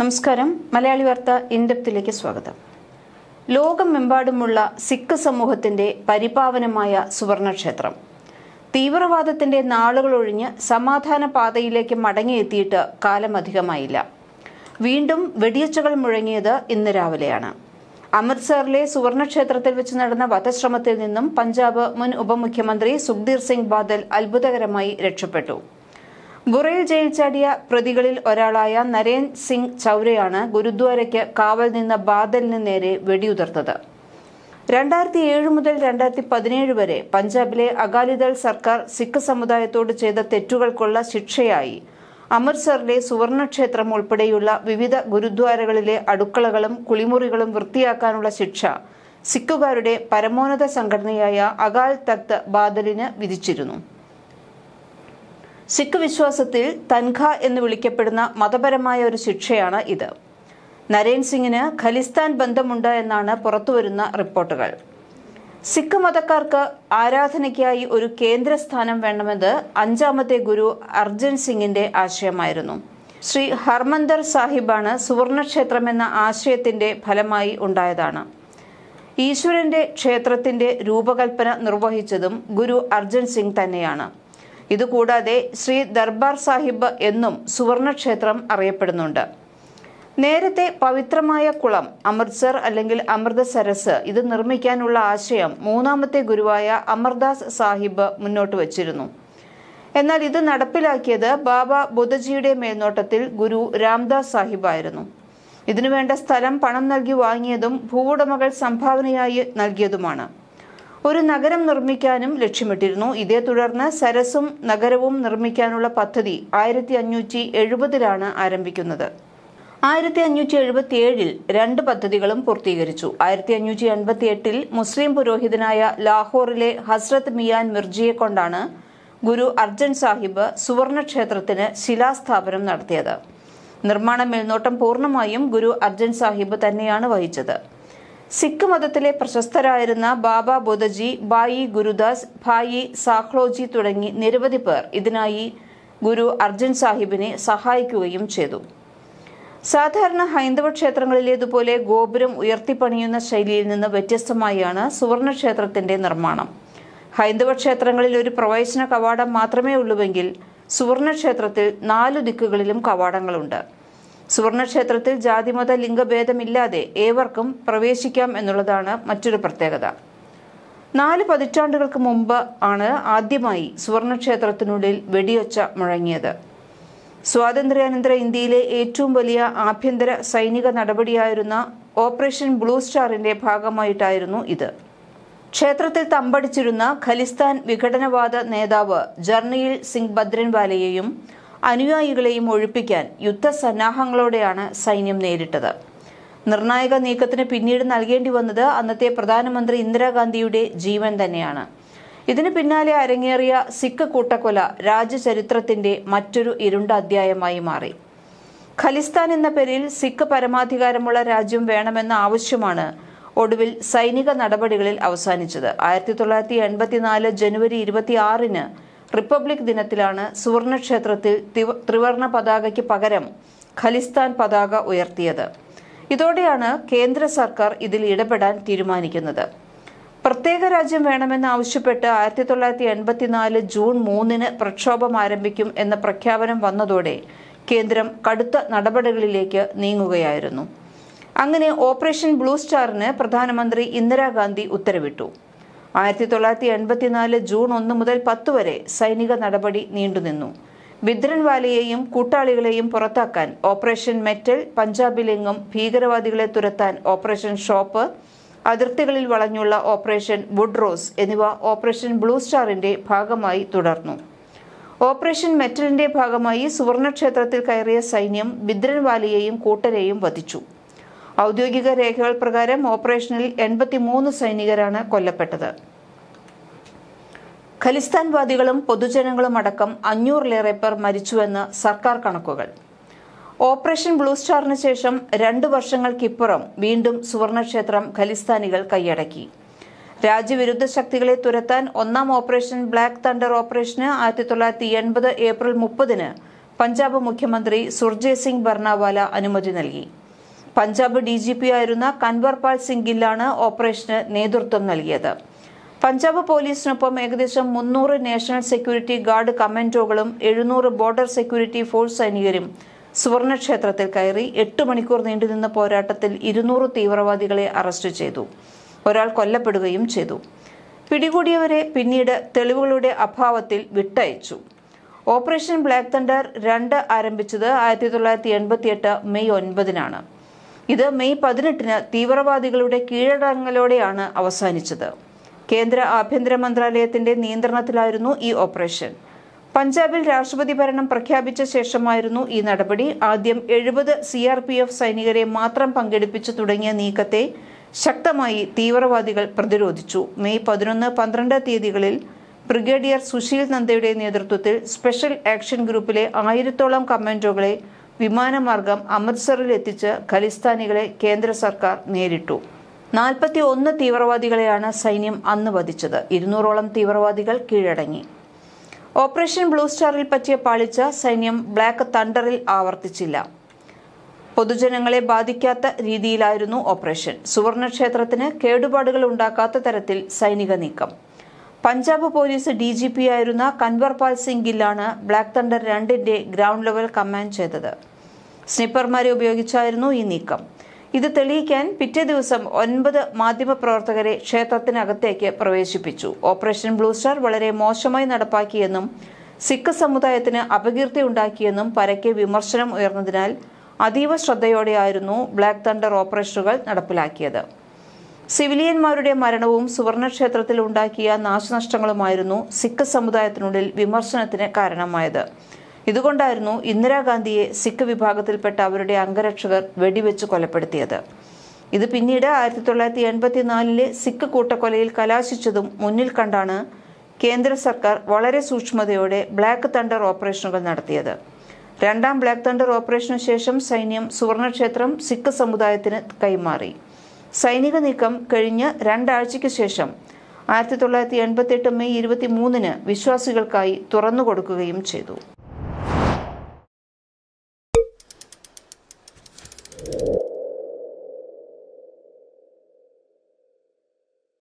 നമസ്കാരം മലയാളി വാർത്ത ഇൻഡെപ്തിലേക്ക് സ്വാഗതം ലോകമെമ്പാടുമുള്ള സിഖ് സമൂഹത്തിന്റെ പരിപാവനമായ സുവർണക്ഷേത്രം തീവ്രവാദത്തിന്റെ നാളുകളൊഴിഞ്ഞ് സമാധാന പാതയിലേക്ക് മടങ്ങിയെത്തിയിട്ട് കാലം അധികമായില്ല വീണ്ടും വെടിയച്ചകൾ മുഴങ്ങിയത് ഇന്ന് രാവിലെയാണ് അമൃത്സറിലെ സുവർണക്ഷേത്രത്തിൽ വെച്ച് നടന്ന വധശ്രമത്തിൽ നിന്നും പഞ്ചാബ് മുൻ ഉപമുഖ്യമന്ത്രി സുഖ്ദീർ സിംഗ് ബാദൽ അത്ഭുതകരമായി രക്ഷപ്പെട്ടു ഗുറയിൽ ജയിൽ ചാടിയ പ്രതികളിൽ ഒരാളായ നരേൻ സിംഗ് ചൗരയാണ് ഗുരുദ്വാരയ്ക്ക് കാവൽ നിന്ന ബാദലിന് നേരെ വെടിയുതിർത്തത് രണ്ടായിരത്തി ഏഴ് മുതൽ രണ്ടായിരത്തി പതിനേഴ് വരെ പഞ്ചാബിലെ അകാലിദൾ സർക്കാർ സിഖ് സമുദായത്തോട് ചെയ്ത തെറ്റുകൾക്കുള്ള ശിക്ഷയായി അമൃത്സറിലെ സുവർണക്ഷേത്രം ഉൾപ്പെടെയുള്ള വിവിധ ഗുരുദ്വാരകളിലെ അടുക്കളകളും കുളിമുറികളും വൃത്തിയാക്കാനുള്ള ശിക്ഷ സിഖുകാരുടെ പരമോന്നത സംഘടനയായ അകാൽ തക്ത് ബാദലിന് വിധിച്ചിരുന്നു സിഖ് വിശ്വാസത്തിൽ തൻഖ എന്ന് വിളിക്കപ്പെടുന്ന മതപരമായ ഒരു ശിക്ഷയാണ് ഇത് നരേൻ സിംഗിന് ഖലിസ്ഥാൻ ബന്ധമുണ്ട് എന്നാണ് പുറത്തുവരുന്ന റിപ്പോർട്ടുകൾ സിഖ് മതക്കാർക്ക് ആരാധനയ്ക്കായി ഒരു കേന്ദ്ര സ്ഥാനം വേണമെന്ന് അഞ്ചാമത്തെ ഗുരു അർജൻ സിംഗിന്റെ ആശയമായിരുന്നു ശ്രീ ഹർമന്ദർ സാഹിബാണ് സുവർണക്ഷേത്രം എന്ന ആശയത്തിന്റെ ഫലമായി ഉണ്ടായതാണ് ഈശ്വരന്റെ ക്ഷേത്രത്തിന്റെ രൂപകൽപ്പന നിർവഹിച്ചതും ഗുരു അർജൻ സിംഗ് തന്നെയാണ് ഇതുകൂടാതെ ശ്രീ ദർബാർ സാഹിബ് എന്നും സുവർണക്ഷേത്രം അറിയപ്പെടുന്നുണ്ട് നേരത്തെ പവിത്രമായ കുളം അമൃത്സർ അല്ലെങ്കിൽ സരസ് ഇത് നിർമ്മിക്കാനുള്ള ആശയം മൂന്നാമത്തെ ഗുരുവായ അമർദാസ് സാഹിബ് മുന്നോട്ട് വച്ചിരുന്നു എന്നാൽ ഇത് നടപ്പിലാക്കിയത് ബാബ ബുദ്ധജിയുടെ മേൽനോട്ടത്തിൽ ഗുരു രാംദാസ് സാഹിബായിരുന്നു ഇതിനുവേണ്ട സ്ഥലം പണം നൽകി വാങ്ങിയതും ഭൂവുടമകൾ സംഭാവനയായി നൽകിയതുമാണ് ഒരു നഗരം നിർമ്മിക്കാനും ലക്ഷ്യമിട്ടിരുന്നു ഇതേ തുടർന്ന് സരസും നഗരവും നിർമ്മിക്കാനുള്ള പദ്ധതി ആയിരത്തി അഞ്ഞൂറ്റി എഴുപതിലാണ് ആരംഭിക്കുന്നത് ആയിരത്തി അഞ്ഞൂറ്റി എഴുപത്തി ഏഴിൽ രണ്ട് പദ്ധതികളും പൂർത്തീകരിച്ചു ആയിരത്തി അഞ്ഞൂറ്റി എൺപത്തി എട്ടിൽ മുസ്ലിം പുരോഹിതനായ ലാഹോറിലെ ഹസ്രത് മിയാൻ മിർജിയെ കൊണ്ടാണ് ഗുരു അർജൻ സാഹിബ് സുവർണ ക്ഷേത്രത്തിന് ശിലാസ്ഥാപനം നടത്തിയത് നിർമ്മാണ മേൽനോട്ടം പൂർണ്ണമായും ഗുരു അർജൻ സാഹിബ് തന്നെയാണ് വഹിച്ചത് സിഖ് മതത്തിലെ പ്രശസ്തരായിരുന്ന ബാബ ബുധജി ബായി ഗുരുദാസ് ഭായി സാഹ്ലോജി തുടങ്ങി നിരവധി പേർ ഇതിനായി ഗുരു അർജൻ സാഹിബിനെ സഹായിക്കുകയും ചെയ്തു സാധാരണ ഹൈന്ദവ ക്ഷേത്രങ്ങളിലേതുപോലെ ഗോപുരം ഉയർത്തിപ്പണിയുന്ന ശൈലിയിൽ നിന്ന് വ്യത്യസ്തമായാണ് സുവർണക്ഷേത്രത്തിന്റെ ക്ഷേത്രത്തിന്റെ നിർമ്മാണം ഹൈന്ദവ ക്ഷേത്രങ്ങളിൽ ഒരു പ്രവേശന കവാടം മാത്രമേ ഉള്ളുവെങ്കിൽ സുവർണക്ഷേത്രത്തിൽ ക്ഷേത്രത്തിൽ നാലു ദിക്കുകളിലും കവാടങ്ങളുണ്ട് സുവർണക്ഷേത്രത്തിൽ ജാതിമത ലിംഗഭേദമില്ലാതെ ഏവർക്കും പ്രവേശിക്കാം എന്നുള്ളതാണ് മറ്റൊരു പ്രത്യേകത നാല് പതിറ്റാണ്ടുകൾക്ക് മുമ്പ് ആണ് ആദ്യമായി സുവർണക്ഷേത്രത്തിനുള്ളിൽ വെടിയൊച്ച മുഴങ്ങിയത് സ്വാതന്ത്ര്യാനന്തര ഇന്ത്യയിലെ ഏറ്റവും വലിയ ആഭ്യന്തര സൈനിക നടപടിയായിരുന്ന ഓപ്പറേഷൻ ബ്ലൂ സ്റ്റാറിന്റെ ഭാഗമായിട്ടായിരുന്നു ഇത് ക്ഷേത്രത്തിൽ തമ്പടിച്ചിരുന്ന ഖലിസ്ഥാൻ വിഘടനവാദ നേതാവ് ജർണിയിൽ സിംഗ് ഭദ്രൻവാലയെയും അനുയായികളെയും ഒഴിപ്പിക്കാൻ യുദ്ധസന്നാഹങ്ങളോടെയാണ് സൈന്യം നേരിട്ടത് നിർണായക നീക്കത്തിന് പിന്നീട് നൽകേണ്ടി വന്നത് അന്നത്തെ പ്രധാനമന്ത്രി ഇന്ദിരാഗാന്ധിയുടെ ജീവൻ തന്നെയാണ് ഇതിനു പിന്നാലെ അരങ്ങേറിയ സിഖ് കൂട്ടക്കൊല രാജ്യചരിത്രത്തിന്റെ മറ്റൊരു ഇരുണ്ട അധ്യായമായി മാറി ഖലിസ്ഥാൻ എന്ന പേരിൽ സിഖ് പരമാധികാരമുള്ള രാജ്യം വേണമെന്ന ആവശ്യമാണ് ഒടുവിൽ സൈനിക നടപടികളിൽ അവസാനിച്ചത് ആയിരത്തി തൊള്ളായിരത്തി എൺപത്തിനാല് ജനുവരി ഇരുപത്തി ആറിന് റിപ്പബ്ലിക് ദിനത്തിലാണ് സുവർണക്ഷേത്രത്തിൽ ത്രിവർണ പതാകയ്ക്ക് പകരം ഖലിസ്ഥാൻ പതാക ഉയർത്തിയത് ഇതോടെയാണ് കേന്ദ്ര സർക്കാർ ഇതിൽ ഇടപെടാൻ തീരുമാനിക്കുന്നത് പ്രത്യേക രാജ്യം വേണമെന്ന് ആവശ്യപ്പെട്ട് ആയിരത്തി തൊള്ളായിരത്തി എൺപത്തിനാല് ജൂൺ മൂന്നിന് പ്രക്ഷോഭം ആരംഭിക്കും എന്ന പ്രഖ്യാപനം വന്നതോടെ കേന്ദ്രം കടുത്ത നടപടികളിലേക്ക് നീങ്ങുകയായിരുന്നു അങ്ങനെ ഓപ്പറേഷൻ ബ്ലൂ സ്റ്റാറിന് പ്രധാനമന്ത്രി ഇന്ദിരാഗാന്ധി ഉത്തരവിട്ടു ആയിരത്തി തൊള്ളായിരത്തി എൺപത്തിനാല് ജൂൺ ഒന്ന് മുതൽ പത്ത് വരെ സൈനിക നടപടി നീണ്ടുനിന്നു ബിദ്രൻവാലിയെയും കൂട്ടാളികളെയും പുറത്താക്കാൻ ഓപ്പറേഷൻ മെറ്റൽ പഞ്ചാബിലെങ്ങും ഭീകരവാദികളെ തുരത്താൻ ഓപ്പറേഷൻ ഷോപ്പ് അതിർത്തികളിൽ വളഞ്ഞുള്ള ഓപ്പറേഷൻ വുഡ് റോസ് എന്നിവ ഓപ്പറേഷൻ ബ്ലൂ സ്റ്റാറിന്റെ ഭാഗമായി തുടർന്നു ഓപ്പറേഷൻ മെറ്റലിന്റെ ഭാഗമായി സുവർണക്ഷേത്രത്തിൽ കയറിയ സൈന്യം ബിദ്രൻവാലിയെയും കൂട്ടരെയും വധിച്ചു ഔദ്യോഗിക രേഖകൾ പ്രകാരം ഓപ്പറേഷനിൽ എൺപത്തിമൂന്ന് സൈനികരാണ് കൊല്ലപ്പെട്ടത് ഖലിസ്ഥാൻവാദികളും പൊതുജനങ്ങളും അടക്കം അഞ്ഞൂറിലേറെ പേർ മരിച്ചുവെന്ന് സർക്കാർ കണക്കുകൾ ഓപ്പറേഷൻ ബ്ലൂ സ്റ്റാറിന് ശേഷം രണ്ടു വർഷങ്ങൾക്കിപ്പുറം വീണ്ടും സുവർണക്ഷേത്രം ഖലിസ്ഥാനികൾ കൈയടക്കി രാജ്യവിരുദ്ധ ശക്തികളെ തുരത്താൻ ഒന്നാം ഓപ്പറേഷൻ ബ്ലാക്ക് തണ്ടർ ഓപ്പറേഷന് ആയിരത്തി തൊള്ളായിരത്തി എൺപത് ഏപ്രിൽ മുപ്പതിന് പഞ്ചാബ് മുഖ്യമന്ത്രി സുർജേ സിംഗ് ബർണാവാല അനുമതി നൽകി പഞ്ചാബ് ഡി ജി പി ആയിരുന്ന കൻവർപാൽ സിംഗ് ഗില്ലാണ് ഓപ്പറേഷന് നേതൃത്വം നൽകിയത് പഞ്ചാബ് പോലീസിനൊപ്പം ഏകദേശം മുന്നൂറ് നാഷണൽ സെക്യൂരിറ്റി ഗാർഡ് കമാൻഡോകളും എഴുന്നൂറ് ബോർഡർ സെക്യൂരിറ്റി ഫോഴ്സ് സൈനികരും സുവർണക്ഷേത്രത്തിൽ കയറി എട്ട് മണിക്കൂർ നീണ്ടുനിന്ന പോരാട്ടത്തിൽ ഇരുന്നൂറ് തീവ്രവാദികളെ അറസ്റ്റ് ചെയ്തു ഒരാൾ കൊല്ലപ്പെടുകയും ചെയ്തു പിടികൂടിയവരെ പിന്നീട് തെളിവുകളുടെ അഭാവത്തിൽ വിട്ടയച്ചു ഓപ്പറേഷൻ ബ്ലാക്ക് തണ്ടർ രണ്ട് ആരംഭിച്ചത് ആയിരത്തി തൊള്ളായിരത്തി എൺപത്തിയെട്ട് മെയ് ഒൻപതിനാണ് ഇത് മെയ് പതിനെട്ടിന് തീവ്രവാദികളുടെ കീഴടങ്ങലോടെയാണ് അവസാനിച്ചത് കേന്ദ്ര ആഭ്യന്തര മന്ത്രാലയത്തിന്റെ നിയന്ത്രണത്തിലായിരുന്നു ഈ ഓപ്പറേഷൻ പഞ്ചാബിൽ രാഷ്ട്രപതി ഭരണം പ്രഖ്യാപിച്ച ശേഷമായിരുന്നു ഈ നടപടി ആദ്യം എഴുപത് സി ആർ പി എഫ് സൈനികരെ മാത്രം പങ്കെടുപ്പിച്ചു തുടങ്ങിയ നീക്കത്തെ ശക്തമായി തീവ്രവാദികൾ പ്രതിരോധിച്ചു മെയ് പതിനൊന്ന് പന്ത്രണ്ട് തീയതികളിൽ ബ്രിഗേഡിയർ സുശീൽ നന്ദയുടെ നേതൃത്വത്തിൽ സ്പെഷ്യൽ ആക്ഷൻ ഗ്രൂപ്പിലെ ആയിരത്തോളം കമാൻഡോകളെ വിമാനമാർഗം അമൃത്സറിൽ എത്തിച്ച് ഖലിസ്ഥാനികളെ കേന്ദ്ര സർക്കാർ നേരിട്ടു നാൽപ്പത്തി ഒന്ന് തീവ്രവാദികളെയാണ് സൈന്യം അന്ന് വധിച്ചത് ഇരുന്നൂറോളം തീവ്രവാദികൾ കീഴടങ്ങി ഓപ്പറേഷൻ ബ്ലൂ സ്റ്റാറിൽ പറ്റിയ പാളിച്ച സൈന്യം ബ്ലാക്ക് തണ്ടറിൽ ആവർത്തിച്ചില്ല പൊതുജനങ്ങളെ ബാധിക്കാത്ത രീതിയിലായിരുന്നു ഓപ്പറേഷൻ സുവർണക്ഷേത്രത്തിന് കേടുപാടുകൾ ഉണ്ടാക്കാത്ത തരത്തിൽ സൈനിക നീക്കം Punjab police D G P ആയിരുന്ന കൻവർപാൽ സിംഗ് ഗില്ലാണ് ബ്ലാക്ക് തണ്ടർ രണ്ടിന്റെ ഗ്രൗണ്ട് ലെവൽ കമാൻഡ് ചെയ്തത് സ്നിപ്പർമാരെ ഉപയോഗിച്ചായിരുന്നു ഈ നീക്കം ഇത് തെളിയിക്കാൻ പിറ്റേ ദിവസം ഒൻപത് മാധ്യമപ്രവർത്തകരെ ക്ഷേത്രത്തിനകത്തേക്ക് പ്രവേശിപ്പിച്ചു ഓപ്പറേഷൻ ബ്ലൂ സ്റ്റാർ വളരെ മോശമായി നടപ്പാക്കിയെന്നും സിഖ് സമുദായത്തിന് അപകീർത്തി ഉണ്ടാക്കിയെന്നും പരക്കെ വിമർശനം ഉയർന്നതിനാൽ അതീവ ശ്രദ്ധയോടെയായിരുന്നു ബ്ലാക്ക് തണ്ടർ ഓപ്പറേഷനുകൾ നടപ്പിലാക്കിയത് സിവിലിയന്മാരുടെ മരണവും സുവർണക്ഷേത്രത്തിൽ ഉണ്ടാക്കിയ നാശനഷ്ടങ്ങളുമായിരുന്നു സിഖ് സമുദായത്തിനുള്ളിൽ വിമർശനത്തിന് കാരണമായത് ഇതുകൊണ്ടായിരുന്നു ഇന്ദിരാഗാന്ധിയെ സിഖ് വിഭാഗത്തിൽപ്പെട്ട അവരുടെ അംഗരക്ഷകർ വെടിവെച്ച് കൊലപ്പെടുത്തിയത് ഇത് പിന്നീട് ആയിരത്തി തൊള്ളായിരത്തി എൺപത്തിനാലിലെ സിഖ് കൂട്ടക്കൊലയിൽ കലാശിച്ചതും മുന്നിൽ കണ്ടാണ് കേന്ദ്ര സർക്കാർ വളരെ സൂക്ഷ്മതയോടെ ബ്ലാക്ക് തണ്ടർ ഓപ്പറേഷനുകൾ നടത്തിയത് രണ്ടാം ബ്ലാക്ക് തണ്ടർ ഓപ്പറേഷനു ശേഷം സൈന്യം സുവർണക്ഷേത്രം സിഖ് സമുദായത്തിന് കൈമാറി സൈനിക നീക്കം കഴിഞ്ഞ് രണ്ടാഴ്ചയ്ക്ക് ശേഷം ആയിരത്തി തൊള്ളായിരത്തി എൺപത്തി എട്ട് മെയ് ഇരുപത്തി മൂന്നിന് വിശ്വാസികൾക്കായി തുറന്നു കൊടുക്കുകയും ചെയ്തു